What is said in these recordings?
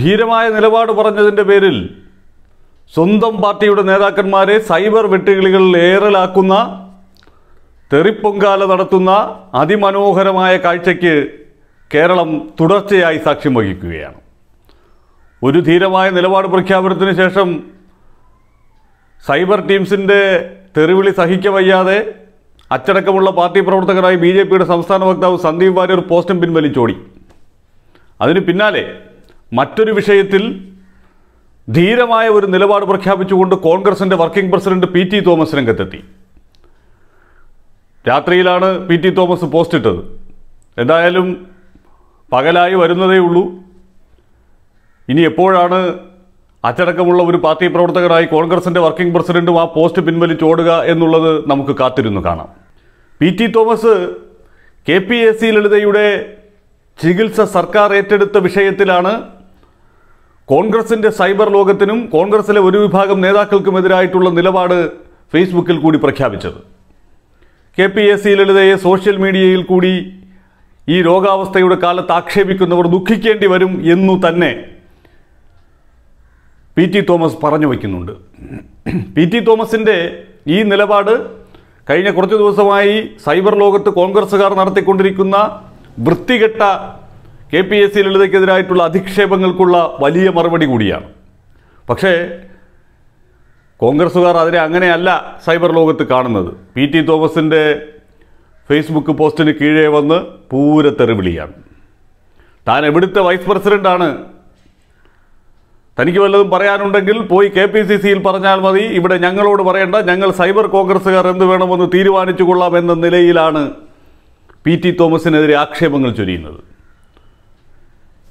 ധീരമായ നിലപാട് പറഞ്ഞതിൻ്റെ പേരിൽ സ്വന്തം പാർട്ടിയുടെ നേതാക്കന്മാരെ സൈബർ വെട്ടുകിളികളിൽ ഏറലാക്കുന്ന തെറിപ്പൊങ്കാല നടത്തുന്ന അതിമനോഹരമായ കാഴ്ചയ്ക്ക് കേരളം തുടർച്ചയായി സാക്ഷ്യം വഹിക്കുകയാണ് ഒരു ധീരമായ നിലപാട് പ്രഖ്യാപനത്തിന് ശേഷം സൈബർ ടീംസിൻ്റെ തെറിവിളി സഹിക്ക വയ്യാതെ അച്ചടക്കമുള്ള പാർട്ടി പ്രവർത്തകരായി ബി ജെ പിയുടെ സംസ്ഥാന വക്താവ് സന്ദീപ് വാര്യർ പോസ്റ്റും പിൻവലിച്ചോടി അതിന് പിന്നാലെ മറ്റൊരു വിഷയത്തിൽ ധീരമായ ഒരു നിലപാട് പ്രഖ്യാപിച്ചുകൊണ്ട് കോൺഗ്രസിൻ്റെ working president P T Thomas രംഗത്തെത്തി രാത്രിയിലാണ് പി ടി തോമസ് പോസ്റ്റ് ഇട്ടത് എന്തായാലും പകലായി വരുന്നതേ ഉള്ളൂ ഇനി എപ്പോഴാണ് അച്ചടക്കമുള്ള ഒരു പാർട്ടി പ്രവർത്തകരായി കോൺഗ്രസിൻ്റെ വർക്കിംഗ് പ്രസിഡന്റും ആ പോസ്റ്റ് പിൻവലിച്ചോടുക എന്നുള്ളത് നമുക്ക് കാത്തിരുന്നു കാണാം P T Thomas K P S C ലളിതയുടെ ചികിത്സ സർക്കാർ ഏറ്റെടുത്ത വിഷയത്തിലാണ് കോൺഗ്രസിന്റെ സൈബർ ലോകത്തിനും കോൺഗ്രസിലെ ഒരു വിഭാഗം നേതാക്കൾക്കുമെതിരായിട്ടുള്ള നിലപാട് ഫേസ്ബുക്കിൽ കൂടി പ്രഖ്യാപിച്ചത് കെ പി എസ് സി ലളിതയെ സോഷ്യൽ മീഡിയയിൽ കൂടി ഈ രോഗാവസ്ഥയുടെ കാലത്ത് ആക്ഷേപിക്കുന്നവർ ദുഃഖിക്കേണ്ടി വരും എന്നു തന്നെ പി ടി തോമസ് പറഞ്ഞു വയ്ക്കുന്നുണ്ട് പി ടി തോമസിൻ്റെ ഈ നിലപാട് കഴിഞ്ഞ കുറച്ച് ദിവസമായി സൈബർ ലോകത്ത് കോൺഗ്രസ്സുകാർ നടത്തിക്കൊണ്ടിരിക്കുന്ന വൃത്തികെട്ട കെ പി എസ് സി ലളിതയ്ക്കെതിരായിട്ടുള്ള അധിക്ഷേപങ്ങൾക്കുള്ള വലിയ മറുപടി കൂടിയാണ് പക്ഷേ കോൺഗ്രസ്സുകാർ അതിനെ അങ്ങനെയല്ല സൈബർ ലോകത്ത് കാണുന്നത് പി ടി തോമസിൻ്റെ ഫേസ്ബുക്ക് പോസ്റ്റിന് കീഴേ വന്ന് പൂര തെറിവിളിയാണ് താൻ എവിടുത്തെ വൈസ് പ്രസിഡൻ്റാണ് തനിക്ക് വല്ലതും പറയാനുണ്ടെങ്കിൽ പോയി കെ പി സി സിയിൽ പറഞ്ഞാൽ മതി ഇവിടെ ഞങ്ങളോട് പറയേണ്ട ഞങ്ങൾ സൈബർ കോൺഗ്രസ്സുകാർ എന്ത് വേണമെന്ന് തീരുമാനിച്ചു കൊള്ളാം എന്ന നിലയിലാണ് പി ടി തോമസിനെതിരെ ആക്ഷേപങ്ങൾ ചൊരിയുന്നത്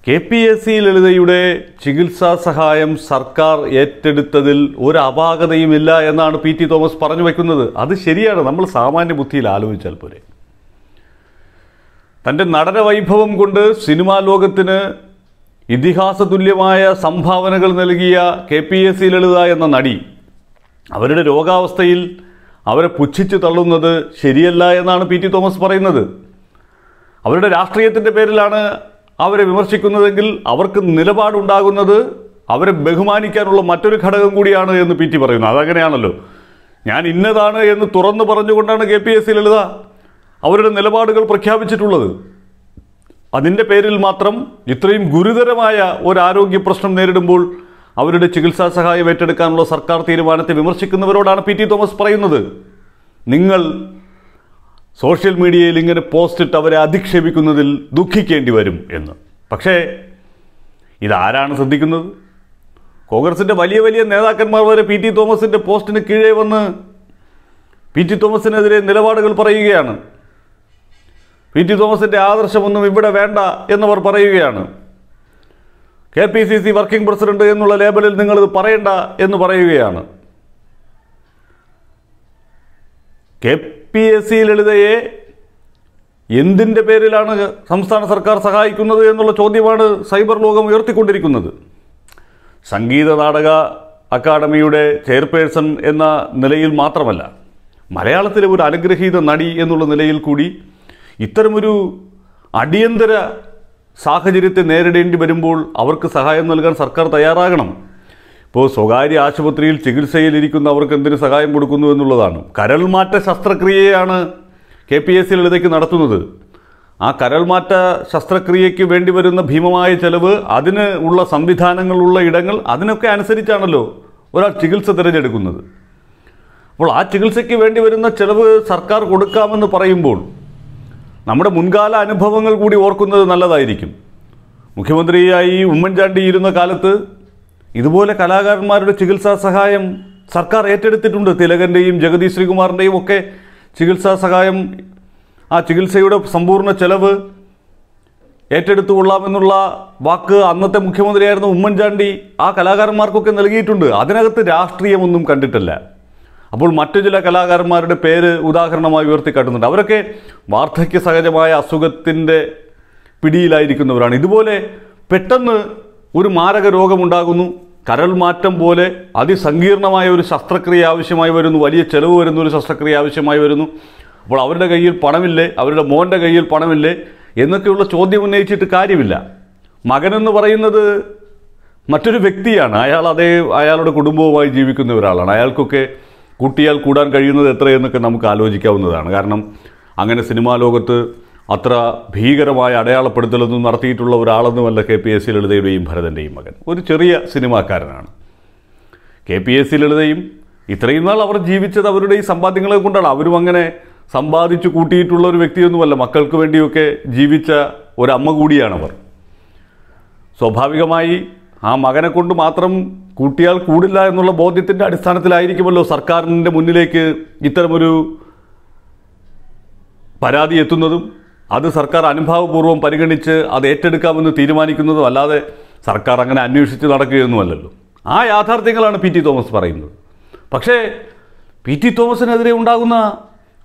കെ പി എസ് സി ലളിതയുടെ ചികിത്സാ സഹായം സർക്കാർ ഏറ്റെടുത്തതിൽ ഒരു അപാകതയുമില്ല എന്നാണ് പി ടി തോമസ് പറഞ്ഞു വയ്ക്കുന്നത് അത് ശരിയാണ് നമ്മൾ സാമാന്യ ബുദ്ധിയിൽ ആലോചിച്ചാൽ പോരെ തൻ്റെ നടന വൈഭവം കൊണ്ട് സിനിമാ ലോകത്തിന് ഇതിഹാസ തുല്യമായ സംഭാവനകൾ നൽകിയ K P S C Lalitha എന്ന നടി അവരുടെ രോഗാവസ്ഥയിൽ അവരെ പുച്ഛിച്ച് തള്ളുന്നത് ശരിയല്ല എന്നാണ് പി ടി തോമസ് പറയുന്നത് അവരുടെ രാഷ്ട്രീയത്തിൻ്റെ പേരിലാണ് അവരെ വിമർശിക്കുന്നതെങ്കിൽ അവർക്ക് നിലപാടുണ്ടാകുന്നത് അവരെ ബഹുമാനിക്കാനുള്ള മറ്റൊരു ഘടകം കൂടിയാണ് എന്ന് പി ടി പറയുന്നു അതങ്ങനെയാണല്ലോ ഞാൻ ഇന്നതാണ് എന്ന് തുറന്നു പറഞ്ഞുകൊണ്ടാണ് K P S C Lalitha അവരുടെ നിലപാടുകൾ പ്രഖ്യാപിച്ചിട്ടുള്ളത് അതിൻ്റെ പേരിൽ മാത്രം ഇത്രയും ഗുരുതരമായ ഒരു ആരോഗ്യ പ്രശ്നം നേരിടുമ്പോൾ അവരുടെ ചികിത്സാ സഹായം ഏറ്റെടുക്കാനുള്ള സർക്കാർ തീരുമാനത്തെ വിമർശിക്കുന്നവരോടാണ് പി ടി തോമസ് പറയുന്നത് നിങ്ങൾ സോഷ്യൽ മീഡിയയിൽ ഇങ്ങനെ പോസ്റ്റിട്ട് അവരെ അധിക്ഷേപിക്കുന്നതിൽ ദുഃഖിക്കേണ്ടി വരും എന്ന് പക്ഷേ ഇതാരാണ് ശ്രദ്ധിക്കുന്നത് കോൺഗ്രസിൻ്റെ വലിയ വലിയ നേതാക്കന്മാർ വരെ പി ടി തോമസിൻ്റെ പോസ്റ്റിന് കീഴേ വന്ന് പി ടി തോമസിനെതിരെ നിലപാടുകൾ പറയുകയാണ് പി ടി തോമസിൻ്റെ ആദർശമൊന്നും ഇവിടെ വേണ്ട എന്നവർ പറയുകയാണ് K P C C working president എന്നുള്ള ലേബലിൽ നിങ്ങളിത് പറയണ്ട എന്ന് പറയുകയാണ് കെ പി എസ് സി ലളിതയെ എന്തിൻ്റെ പേരിലാണ് സംസ്ഥാന സർക്കാർ സഹായിക്കുന്നത് എന്നുള്ള ചോദ്യമാണ് സൈബർ ലോകം ഉയർത്തിക്കൊണ്ടിരിക്കുന്നത് സംഗീത നാടക അക്കാദമിയുടെ ചെയർപേഴ്സൺ എന്ന നിലയിൽ മാത്രമല്ല മലയാളത്തിലെ ഒരു അനുഗ്രഹീത നടി എന്നുള്ള നിലയിൽ കൂടി ഇത്തരമൊരു അടിയന്തര സാഹചര്യത്തെ നേരിടേണ്ടി വരുമ്പോൾ അവർക്ക് സഹായം നൽകാൻ സർക്കാർ തയ്യാറാകണം ഇപ്പോൾ സ്വകാര്യ ആശുപത്രിയിൽ ചികിത്സയിലിരിക്കുന്ന അവർക്ക് എന്തിനു സഹായം കൊടുക്കുന്നു എന്നുള്ളതാണ് കരൾമാറ്റ ശസ്ത്രക്രിയയാണ് കെ പി എസ് സി ലളിതയ്ക്ക് നടത്തുന്നത് ആ കരൾമാറ്റ ശസ്ത്രക്രിയയ്ക്ക് വേണ്ടി വരുന്ന ഭീമമായ ചെലവ് അതിന് ഉള്ള സംവിധാനങ്ങളുള്ള ഇടങ്ങൾ അതിനൊക്കെ അനുസരിച്ചാണല്ലോ ഒരാൾ ചികിത്സ തിരഞ്ഞെടുക്കുന്നത് അപ്പോൾ ആ ചികിത്സയ്ക്ക് വേണ്ടി വരുന്ന ചെലവ് സർക്കാർ കൊടുക്കാമെന്ന് പറയുമ്പോൾ നമ്മുടെ മുൻകാല അനുഭവങ്ങൾ കൂടി ഓർക്കുന്നത് നല്ലതായിരിക്കും മുഖ്യമന്ത്രിയായി ഉമ്മൻചാണ്ടി ഇരുന്ന കാലത്ത് ഇതുപോലെ കലാകാരന്മാരുടെ ചികിത്സാ സഹായം സർക്കാർ ഏറ്റെടുത്തിട്ടുണ്ട് തിലകൻ്റെയും ജഗതി ശ്രീകുമാറിൻ്റെയും ഒക്കെ ചികിത്സാ സഹായം ആ ചികിത്സയുടെ സമ്പൂർണ്ണ ചെലവ് ഏറ്റെടുത്തു കൊള്ളാമെന്നുള്ള വാക്ക് അന്നത്തെ മുഖ്യമന്ത്രിയായിരുന്ന ഉമ്മൻചാണ്ടി ആ കലാകാരന്മാർക്കൊക്കെ നൽകിയിട്ടുണ്ട് അതിനകത്ത് രാഷ്ട്രീയമൊന്നും കണ്ടിട്ടില്ല അപ്പോൾ മറ്റു ചില കലാകാരന്മാരുടെ പേര് ഉദാഹരണമായി ഉയർത്തിക്കാട്ടുന്നുണ്ട് അവരൊക്കെ വാർദ്ധക്യ സഹജമായ അസുഖത്തിൻ്റെ പിടിയിലായിരിക്കുന്നവരാണ് ഇതുപോലെ പെട്ടെന്ന് ഒരു മാരക രോഗമുണ്ടാകുന്നു കരൾ മാറ്റം പോലെ അതിസങ്കീർണമായ ഒരു ശസ്ത്രക്രിയ ആവശ്യമായി വരുന്നു വലിയ ചെലവ് വരുന്ന ഒരു ശസ്ത്രക്രിയ ആവശ്യമായി വരുന്നു അപ്പോൾ അവരുടെ കയ്യിൽ പണമില്ലേ അവരുടെ മോൻ്റെ കയ്യിൽ പണമില്ലേ എന്നൊക്കെയുള്ള ചോദ്യം ഉന്നയിച്ചിട്ട് കാര്യമില്ല മകനെന്ന് പറയുന്നത് മറ്റൊരു വ്യക്തിയാണ് അയാൾ അതേ അയാളുടെ കുടുംബവുമായി ജീവിക്കുന്ന ഒരാളാണ് അയാൾക്കൊക്കെ കുട്ടിയാൽ കൂടാൻ കഴിയുന്നത് എത്രയെന്നൊക്കെ നമുക്ക് ആലോചിക്കാവുന്നതാണ് കാരണം അങ്ങനെ സിനിമാ ലോകത്ത് അത്ര ഭീകരമായ അടയാളപ്പെടുത്തലൊന്നും നടത്തിയിട്ടുള്ള ഒരാളെന്നുമല്ല കെ പി എസ് സി ലളിതയുടെയും ഭരതൻ്റെയും മകൻ ഒരു ചെറിയ സിനിമാക്കാരനാണ് കെ പി എസ് സി ലളിതയും ഇത്രയും നാൾ അവർ ജീവിച്ചത് അവരുടെ ഈ സമ്പാദ്യങ്ങളെ കൊണ്ടാണ് അവരും അങ്ങനെ സമ്പാദിച്ചു കൂട്ടിയിട്ടുള്ള ഒരു വ്യക്തിയൊന്നുമല്ല മക്കൾക്ക് വേണ്ടിയൊക്കെ ജീവിച്ച ഒരമ്മ കൂടിയാണവർ സ്വാഭാവികമായി ആ മകനെ കൊണ്ട് മാത്രം കൂട്ടിയാൽ കൂടില്ല എന്നുള്ള ബോധ്യത്തിൻ്റെ അടിസ്ഥാനത്തിലായിരിക്കുമല്ലോ സർക്കാരിൻ്റെ മുന്നിലേക്ക് ഇത്തരമൊരു പരാതി എത്തുന്നതും അത് സർക്കാർ അനുഭാവപൂർവ്വം പരിഗണിച്ച് അത് ഏറ്റെടുക്കാമെന്ന് തീരുമാനിക്കുന്നതും അല്ലാതെ സർക്കാർ അങ്ങനെ അന്വേഷിച്ച് നടക്കുകയൊന്നുമല്ലല്ലോ ആ യാഥാർത്ഥ്യങ്ങളാണ് പി ടി തോമസ് പറയുന്നത് പക്ഷേ പി ടി തോമസിനെതിരെ ഉണ്ടാകുന്ന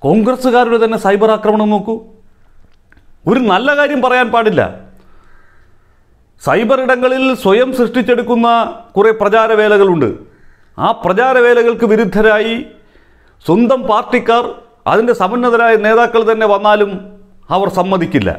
കോൺഗ്രസ്സുകാരുടെ തന്നെ സൈബർ ആക്രമണം നോക്കൂ ഒരു നല്ല കാര്യം പറയാൻ പാടില്ല സൈബർ ഇടങ്ങളിൽ സ്വയം സൃഷ്ടിച്ചെടുക്കുന്ന കുറേ പ്രചാരവേലകളുണ്ട് ആ പ്രചാരവേലകൾക്ക് വിരുദ്ധരായി സ്വന്തം പാർട്ടിക്കാർ അതിൻ്റെ സമന്നതരായ നേതാക്കൾ തന്നെ വന്നാലും അവർ സമ്മതിക്കില്ല